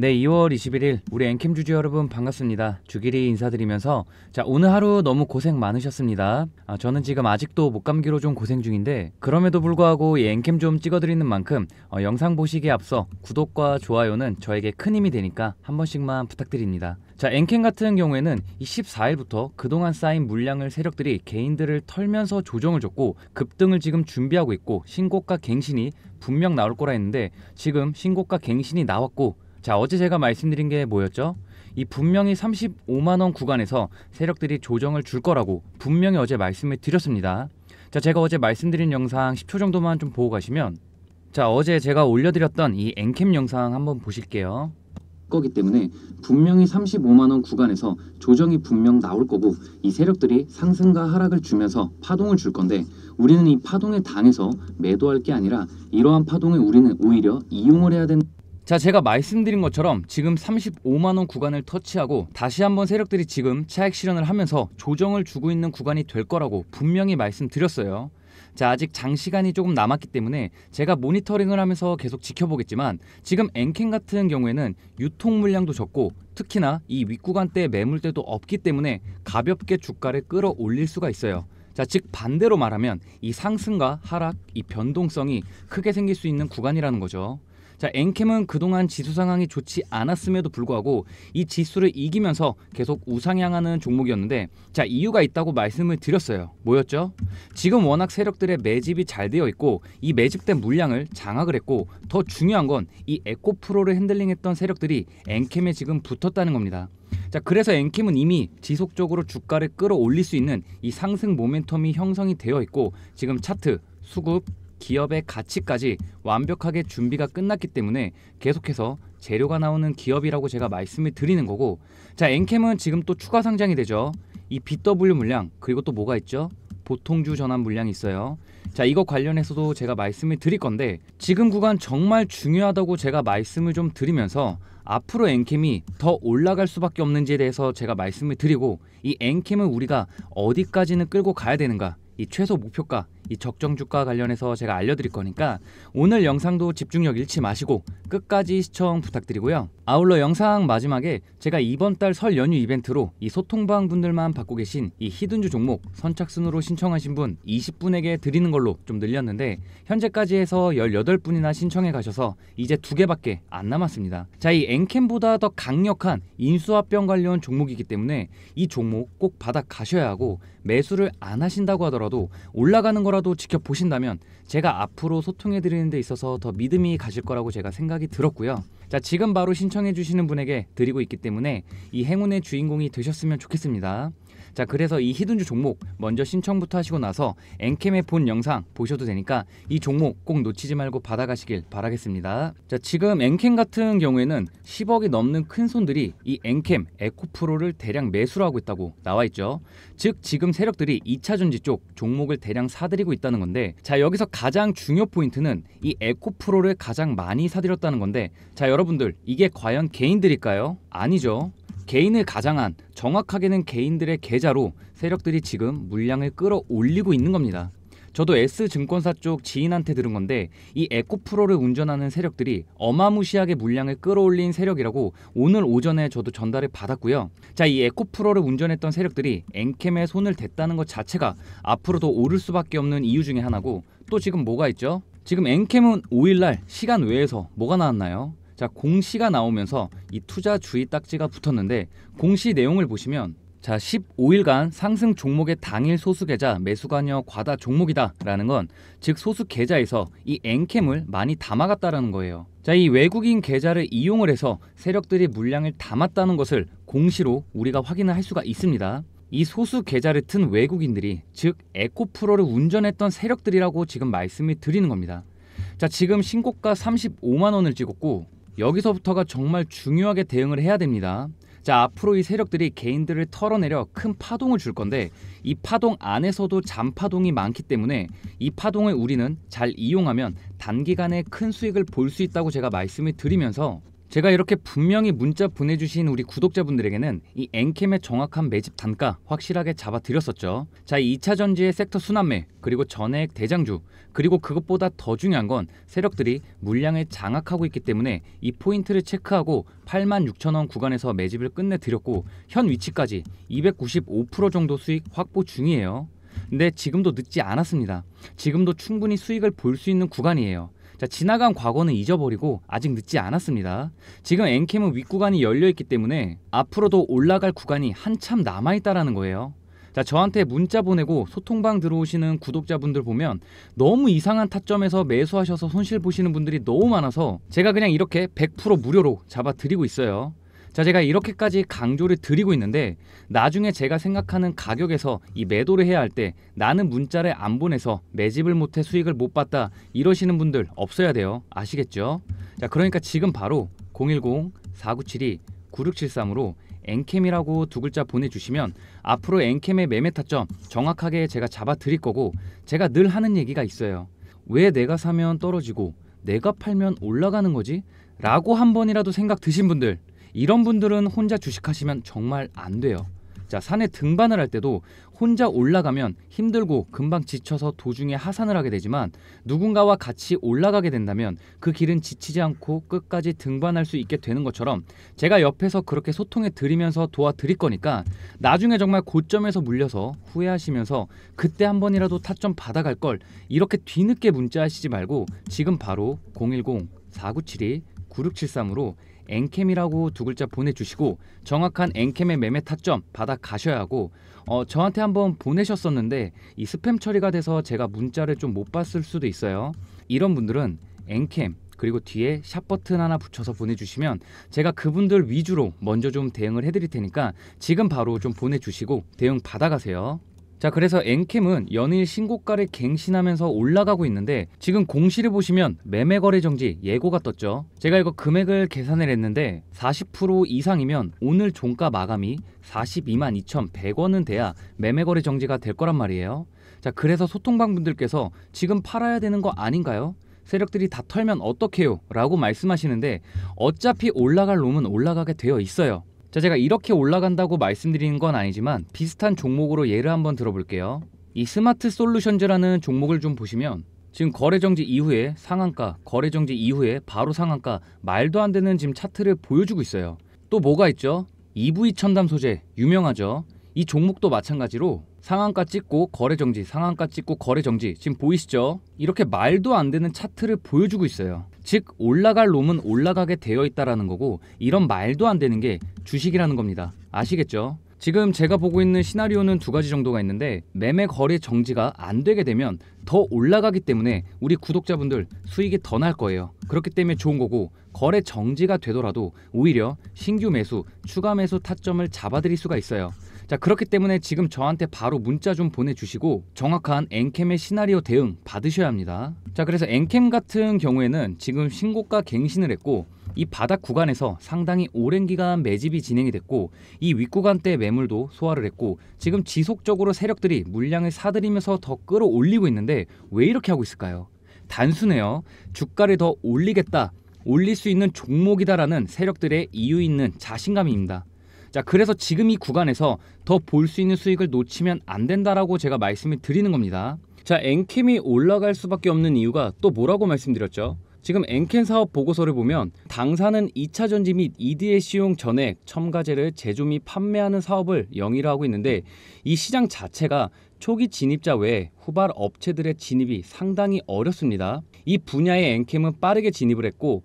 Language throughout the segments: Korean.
네, 2월 21일 우리 엔캠 주주 여러분 반갑습니다. 주길이 인사드리면서 자 오늘 하루 너무 고생 많으셨습니다. 아, 저는 지금 아직도 목감기로 좀 고생 중인데 그럼에도 불구하고 이 엔캠 좀 찍어드리는 만큼 어, 영상 보시기에 앞서 구독과 좋아요는 저에게 큰 힘이 되니까 한 번씩만 부탁드립니다. 자 엔캠 같은 경우에는 2 4일부터 그동안 쌓인 물량을 세력들이 개인들을 털면서 조정을 줬고 급등을 지금 준비하고 있고 신고가 갱신이 분명 나올 거라 했는데 지금 신고가 갱신이 나왔고 자, 어제 제가 말씀드린 게 뭐였죠? 이 분명히 35만 원 구간에서 세력들이 조정을 줄 거라고 분명히 어제 말씀을 드렸습니다. 자, 제가 어제 말씀드린 영상 10초 정도만 좀 보고 가시면 자, 어제 제가 올려드렸던 이 엔캠 영상 한번 보실게요. 거기 때문에 분명히 35만 원 구간에서 조정이 분명 나올 거고 이 세력들이 상승과 하락을 주면서 파동을 줄 건데 우리는 이 파동에 당해서 매도할 게 아니라 이러한 파동에 우리는 오히려 이용을 해야 된다. 자 제가 말씀드린 것처럼 지금 35만원 구간을 터치하고 다시 한번 세력들이 지금 차액 실현을 하면서 조정을 주고 있는 구간이 될 거라고 분명히 말씀드렸어요. 자 아직 장시간이 조금 남았기 때문에 제가 모니터링을 하면서 계속 지켜보겠지만 지금 엔캔 같은 경우에는 유통 물량도 적고 특히나 이윗구간대 매물대도 없기 때문에 가볍게 주가를 끌어올릴 수가 있어요. 자, 즉 반대로 말하면 이 상승과 하락, 이 변동성이 크게 생길 수 있는 구간이라는 거죠. 자, 엔캠은 그동안 지수 상황이 좋지 않았음에도 불구하고 이 지수를 이기면서 계속 우상향하는 종목이었는데 자, 이유가 있다고 말씀을 드렸어요. 뭐였죠? 지금 워낙 세력들의 매집이 잘 되어 있고 이 매집된 물량을 장악을 했고 더 중요한 건 이 에코프로를 핸들링했던 세력들이 엔캠에 지금 붙었다는 겁니다. 자 그래서 엔캠은 이미 지속적으로 주가를 끌어올릴 수 있는 이 상승 모멘텀이 형성이 되어 있고 지금 차트 수급 기업의 가치까지 완벽하게 준비가 끝났기 때문에 계속해서 재료가 나오는 기업이라고 제가 말씀을 드리는 거고 자 엔캠은 지금 또 추가 상장이 되죠 이 BW 물량 그리고 또 뭐가 있죠 보통주 전환 물량이 있어요 자 이거 관련해서도 제가 말씀을 드릴 건데 지금 구간 정말 중요하다고 제가 말씀을 좀 드리면서 앞으로 엔캠이 더 올라갈 수밖에 없는지에 대해서 제가 말씀을 드리고 이 엔캠을 우리가 어디까지는 끌고 가야 되는가 이 최소 목표가 이 적정 주가 관련해서 제가 알려드릴 거니까 오늘 영상도 집중력 잃지 마시고 끝까지 시청 부탁드리고요. 아울러 영상 마지막에 제가 이번 달 설 연휴 이벤트로 이 소통방 분들만 받고 계신 이 히든주 종목 선착순으로 신청하신 분 20분에게 드리는 걸로 좀 늘렸는데 현재까지 해서 18분이나 신청해 가셔서 이제 두 개밖에 안 남았습니다. 자, 이 엔캠보다 더 강력한 인수합병 관련 종목이기 때문에 이 종목 꼭 받아 가셔야 하고 매수를 안 하신다고 하더라도 올라가는 거라 하루라도 지켜보신다면 제가 앞으로 소통해 드리는 데 있어서 더 믿음이 가실 거라고 제가 생각이 들었고요. 자, 지금 바로 신청해 주시는 분에게 드리고 있기 때문에 이 행운의 주인공이 되셨으면 좋겠습니다. 자, 그래서 이 히든주 종목 먼저 신청부터 하시고 나서 엔캠의 본 영상 보셔도 되니까 이 종목 꼭 놓치지 말고 받아가시길 바라겠습니다. 자, 지금 엔캠 같은 경우에는 10억이 넘는 큰 손들이 이 엔캠 에코프로를 대량 매수를 하고 있다고 나와 있죠. 즉 지금 세력들이 2차전지 쪽 종목을 대량 사들이고 있다는 건데 자, 여기서 가장 중요 포인트는 이 에코프로를 가장 많이 사들였다는 건데 자, 여러분 여러분들 이게 과연 개인들일까요? 아니죠. 개인을 가장한 정확하게는 개인들의 계좌로 세력들이 지금 물량을 끌어올리고 있는 겁니다. 저도 S증권사 쪽 지인한테 들은 건데 이 에코프로를 운전하는 세력들이 어마무시하게 물량을 끌어올린 세력이라고 오늘 오전에 저도 전달을 받았고요. 자, 이 에코프로를 운전했던 세력들이 엔캠에 손을 댔다는 것 자체가 앞으로 도 오를 수밖에 없는 이유 중에 하나고 또 지금 뭐가 있죠? 지금 엔캠은 5일날 시간 외에서 뭐가 나왔나요? 자 공시가 나오면서 이 투자 주의 딱지가 붙었는데 공시 내용을 보시면 자 15일간 상승 종목의 당일 소수 계좌 매수관여 과다 종목이다 라는 건 즉 소수 계좌에서 이 엔캠을 많이 담아갔다라는 거예요 자이 외국인 계좌를 이용을 해서 세력들이 물량을 담았다는 것을 공시로 우리가 확인을 할 수가 있습니다 이 소수 계좌를 튼 외국인들이 즉 에코프로를 운전했던 세력들이라고 지금 말씀을 드리는 겁니다 자 지금 신고가 35만원을 찍었고 여기서부터가 정말 중요하게 대응을 해야 됩니다. 자, 앞으로 이 세력들이 개인들을 털어내려 큰 파동을 줄 건데 이 파동 안에서도 잔파동이 많기 때문에 이 파동을 우리는 잘 이용하면 단기간에 큰 수익을 볼 수 있다고 제가 말씀을 드리면서 제가 이렇게 분명히 문자 보내주신 우리 구독자분들에게는 이 엔캠의 정확한 매집 단가 확실하게 잡아드렸었죠. 자, 2차 전지의 섹터 순환매, 그리고 전액 대장주, 그리고 그것보다 더 중요한 건 세력들이 물량을 장악하고 있기 때문에 이 포인트를 체크하고 8 6 0 0 0원 구간에서 매집을 끝내드렸고 현 위치까지 295% 정도 수익 확보 중이에요. 근데 지금도 늦지 않았습니다. 지금도 충분히 수익을 볼 수 있는 구간이에요. 자, 지나간 과거는 잊어버리고 아직 늦지 않았습니다. 지금 엔캠은 윗구간이 열려있기 때문에 앞으로도 올라갈 구간이 한참 남아있다라는 거예요. 자, 저한테 문자 보내고 소통방 들어오시는 구독자분들 보면 너무 이상한 타점에서 매수하셔서 손실 보시는 분들이 너무 많아서 제가 그냥 이렇게 100% 무료로 잡아드리고 있어요. 자, 제가 이렇게까지 강조를 드리고 있는데 나중에 제가 생각하는 가격에서 이 매도를 해야 할 때 나는 문자를 안 보내서 매집을 못해 수익을 못 봤다 이러시는 분들 없어야 돼요. 아시겠죠? 자, 그러니까 지금 바로 010-4972-9673으로 엔캠이라고 두 글자 보내주시면 앞으로 엔캠의 매매 타점 정확하게 제가 잡아 드릴 거고 제가 늘 하는 얘기가 있어요. 왜 내가 사면 떨어지고 내가 팔면 올라가는 거지? 라고 한 번이라도 생각 드신 분들 이런 분들은 혼자 주식하시면 정말 안 돼요. 자, 산에 등반을 할 때도 혼자 올라가면 힘들고 금방 지쳐서 도중에 하산을 하게 되지만 누군가와 같이 올라가게 된다면 그 길은 지치지 않고 끝까지 등반할 수 있게 되는 것처럼 제가 옆에서 그렇게 소통해 드리면서 도와드릴 거니까 나중에 정말 고점에서 물려서 후회하시면서 그때 한 번이라도 타점 받아갈 걸 이렇게 뒤늦게 문자하시지 말고 지금 바로 010 4972 9673으로 엔캠이라고 두 글자 보내주시고 정확한 엔캠의 매매 타점 받아 가셔야 하고 어, 저한테 한번 보내셨었는데 이 스팸 처리가 돼서 제가 문자를 좀 못 봤을 수도 있어요. 이런 분들은 엔캠 그리고 뒤에 샵 버튼 하나 붙여서 보내주시면 제가 그분들 위주로 먼저 좀 대응을 해드릴 테니까 지금 바로 좀 보내주시고 대응 받아가세요. 자 그래서 엔캠은 연일 신고가를 갱신하면서 올라가고 있는데 지금 공시를 보시면 매매거래 정지 예고가 떴죠 제가 이거 금액을 계산을 했는데 40% 이상이면 오늘 종가 마감이 42만 2,100원은 돼야 매매거래 정지가 될 거란 말이에요 자 그래서 소통방 분들께서 지금 팔아야 되는 거 아닌가요? 세력들이 다 털면 어떡해요? 라고 말씀하시는데 어차피 올라갈 놈은 올라가게 되어 있어요 자, 제가 이렇게 올라간다고 말씀드리는 건 아니지만 비슷한 종목으로 예를 한번 들어볼게요. 이 스마트 솔루션즈라는 종목을 좀 보시면 지금 거래정지 이후에 상한가, 거래정지 이후에 바로 상한가 말도 안 되는 지금 차트를 보여주고 있어요. 또 뭐가 있죠? EV 첨단 소재 유명하죠. 이 종목도 마찬가지로 상한가 찍고 거래 정지, 상한가 찍고 거래 정지. 지금 보이시죠? 이렇게 말도 안 되는 차트를 보여주고 있어요. 즉 올라갈 놈은 올라가게 되어 있다라는 거고 이런 말도 안 되는 게 주식이라는 겁니다. 아시겠죠? 지금 제가 보고 있는 시나리오는 두 가지 정도가 있는데 매매 거래 정지가 안 되게 되면 더 올라가기 때문에 우리 구독자분들 수익이 더 날 거예요. 그렇기 때문에 좋은 거고 거래 정지가 되더라도 오히려 신규 매수, 추가 매수 타점을 잡아드릴 수가 있어요. 자 그렇기 때문에 지금 저한테 바로 문자 좀 보내주시고 정확한 엔캠의 시나리오 대응 받으셔야 합니다 자 그래서 엔캠 같은 경우에는 지금 신고가 갱신을 했고 이 바닥 구간에서 상당히 오랜 기간 매집이 진행이 됐고 이 윗구간 때 매물도 소화를 했고 지금 지속적으로 세력들이 물량을 사들이면서 더 끌어올리고 있는데 왜 이렇게 하고 있을까요? 단순해요 주가를 더 올리겠다 올릴 수 있는 종목이다라는 세력들의 이유 있는 자신감입니다 자, 그래서 지금 이 구간에서 더 볼 수 있는 수익을 놓치면 안 된다라고 제가 말씀을 드리는 겁니다. 자, 엔캠이 올라갈 수밖에 없는 이유가 또 뭐라고 말씀드렸죠? 지금 엔켄 사업 보고서를 보면 당사는 2차 전지 및 EDS용 전액 첨가제를 제조 및 판매하는 사업을 영위를 하고 있는데 이 시장 자체가 초기 진입자 외에 후발 업체들의 진입이 상당히 어렵습니다. 이 분야의 엔캠은 빠르게 진입을 했고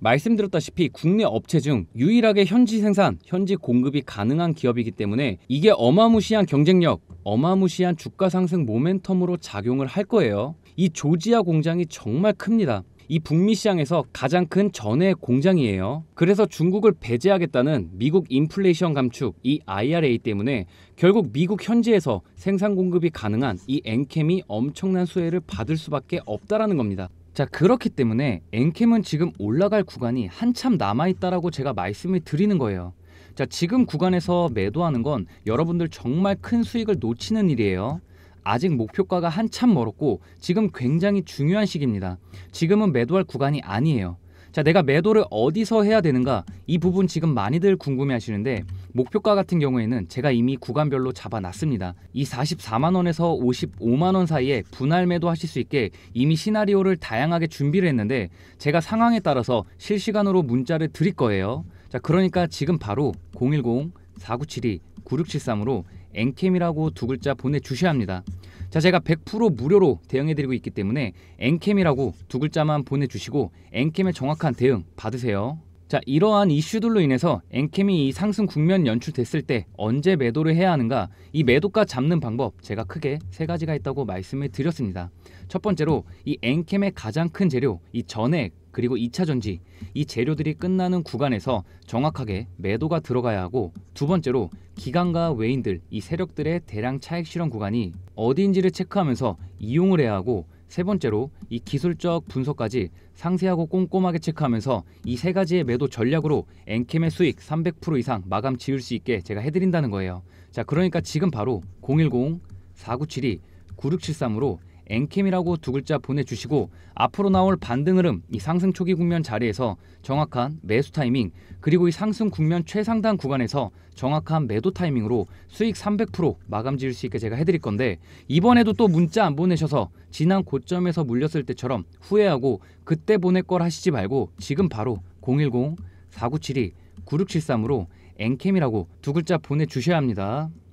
말씀드렸다시피 국내 업체 중 유일하게 현지 생산, 현지 공급이 가능한 기업이기 때문에 이게 어마무시한 경쟁력, 어마무시한 주가 상승 모멘텀으로 작용을 할 거예요. 이 조지아 공장이 정말 큽니다. 이 북미 시장에서 가장 큰 전해 공장이에요. 그래서 중국을 배제하겠다는 미국 인플레이션 감축 이 IRA 때문에 결국 미국 현지에서 생산 공급이 가능한 이 엔캠이 엄청난 수혜를 받을 수밖에 없다라는 겁니다. 자 그렇기 때문에 엔캠은 지금 올라갈 구간이 한참 남아있다라고 제가 말씀을 드리는 거예요 자 지금 구간에서 매도하는 건 여러분들 정말 큰 수익을 놓치는 일이에요 아직 목표가가 한참 멀었고 지금 굉장히 중요한 시기입니다 지금은 매도할 구간이 아니에요 자, 내가 매도를 어디서 해야 되는가? 이 부분 지금 많이들 궁금해 하시는데 목표가 같은 경우에는 제가 이미 구간별로 잡아 놨습니다. 이 44만 원에서 55만 원 사이에 분할 매도 하실 수 있게 이미 시나리오를 다양하게 준비를 했는데 제가 상황에 따라서 실시간으로 문자를 드릴 거예요. 자, 그러니까 지금 바로 010 4972 9673으로 엔캠이라고 두 글자 보내 주셔야 합니다. 자, 제가 100% 무료로 대응해드리고 있기 때문에 엔캠이라고 두 글자만 보내주시고 엔캠의 정확한 대응 받으세요. 자, 이러한 이슈들로 인해서 엔캠이 상승 국면 연출됐을 때 언제 매도를 해야 하는가 이 매도가 잡는 방법 제가 크게 세 가지가 있다고 말씀을 드렸습니다. 첫 번째로 이 엔캠의 가장 큰 재료 이 전액 그리고 2차 전지 이 재료들이 끝나는 구간에서 정확하게 매도가 들어가야 하고 두 번째로 기관과 외인들 이 세력들의 대량 차액실험 구간이 어디인지를 체크하면서 이용을 해야 하고 세 번째로 이 기술적 분석까지 상세하고 꼼꼼하게 체크하면서 이 세 가지의 매도 전략으로 엔캠의 수익 300% 이상 마감 지을 수 있게 제가 해드린다는 거예요. 자, 그러니까 지금 바로 010 4972 9673으로 엔캠이라고 두 글자 보내주시고 앞으로 나올 반등 흐름, 이 상승 초기 국면 자리에서 정확한 매수 타이밍 그리고 이 상승 국면 최상단 구간에서 정확한 매도 타이밍으로 수익 300% 마감 지을 수 있게 제가 해드릴 건데 이번에도 또 문자 안 보내셔서 지난 고점에서 물렸을 때처럼 후회하고 그때 보낼 걸 하시지 말고 지금 바로 010 4972 9673으로 엔캠이라고 두 글자 보내주셔야 합니다.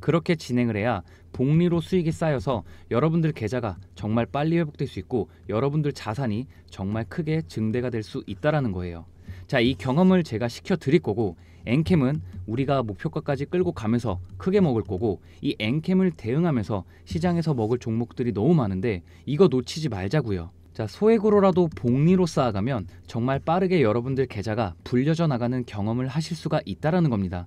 그렇게 진행을 해야 복리로 수익이 쌓여서 여러분들 계좌가 정말 빨리 회복될 수 있고 여러분들 자산이 정말 크게 증대가 될 수 있다라는 거예요. 자, 이 경험을 제가 시켜 드릴 거고 엔캠은 우리가 목표가까지 끌고 가면서 크게 먹을 거고 이 엔캠을 대응하면서 시장에서 먹을 종목들이 너무 많은데 이거 놓치지 말자고요. 자, 소액으로라도 복리로 쌓아가면 정말 빠르게 여러분들 계좌가 불려져 나가는 경험을 하실 수가 있다라는 겁니다.